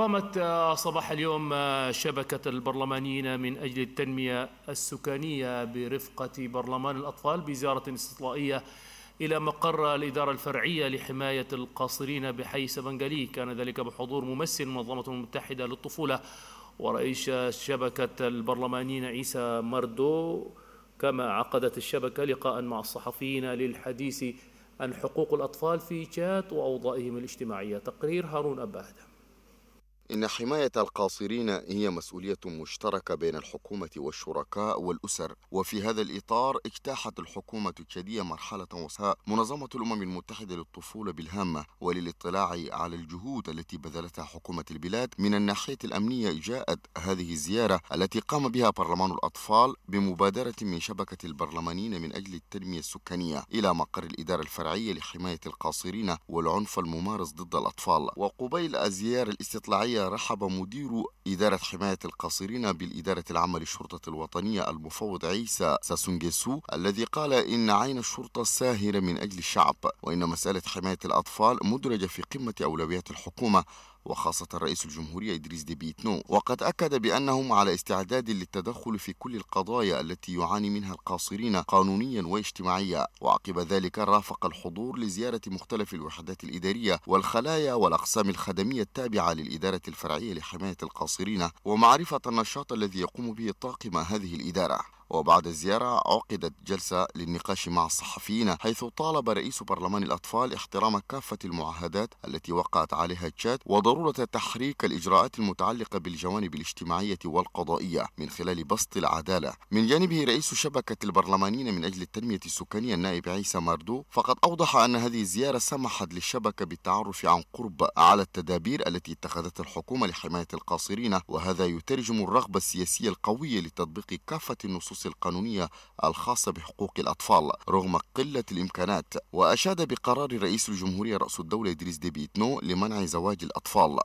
قامت آه، صباح اليوم آه، شبكة البرلمانيين من أجل التنمية السكانية برفقة برلمان الأطفال بزيارة استطلائية إلى مقر الإدارة الفرعية لحماية القاصرين بحي سبنجلي كان ذلك بحضور ممثل منظمة المتحدة للطفولة ورئيس شبكة البرلمانيين عيسى مردو كما عقدت الشبكة لقاء مع الصحفيين للحديث عن حقوق الأطفال في تشاد وأوضاعهم الاجتماعية تقرير هارون أباهدم إن حماية القاصرين هي مسؤولية مشتركة بين الحكومة والشركاء والأسر وفي هذا الإطار اجتاحت الحكومة التشادية مرحلة وساء منظمة الأمم المتحدة للطفولة بالهامة وللاطلاع على الجهود التي بذلتها حكومة البلاد من الناحية الأمنية جاءت هذه الزيارة التي قام بها برلمان الأطفال بمبادرة من شبكة البرلمانيين من أجل التنمية السكانية إلى مقر الإدارة الفرعية لحماية القاصرين والعنف الممارس ضد الأطفال وقبيل الزيارة الاستطلاعية رحب مدير إدارة حماية القاصرين بالإدارة العامة للشرطة الوطنية المفوض عيسى ساسونجيسو الذي قال إن عين الشرطة ساهرة من أجل الشعب وإن مسألة حماية الأطفال مدرجة في قمة أولويات الحكومة وخاصة رئيس الجمهورية إدريس ديبيتنو وقد أكد بأنهم على استعداد للتدخل في كل القضايا التي يعاني منها القاصرين قانونيا واجتماعيا وعقب ذلك رافق الحضور لزيارة مختلف الوحدات الإدارية والخلايا والأقسام الخدمية التابعة للإدارة الفرعية لحماية القاصرين ومعرفة النشاط الذي يقوم به طاقم هذه الإدارة وبعد الزيارة عقدت جلسة للنقاش مع الصحفيين حيث طالب رئيس برلمان الأطفال احترام كافة المعاهدات التي وقعت عليها تشاد وضرورة تحريك الإجراءات المتعلقة بالجوانب الاجتماعية والقضائية من خلال بسط العدالة من جانبه رئيس شبكة البرلمانيين من أجل التنمية السكانية النائب عيسى ماردو فقد أوضح أن هذه الزيارة سمحت للشبكة بالتعرف عن قرب على التدابير التي اتخذتها الحكومة لحماية القاصرين وهذا يترجم الرغبة السياسية القوية لتطبيق كافة النصوص النصوص القانونية الخاصة بحقوق الأطفال رغم قلة الإمكانات وأشاد بقرار رئيس الجمهورية رأس الدولة إدريس ديبيتنو لمنع زواج الأطفال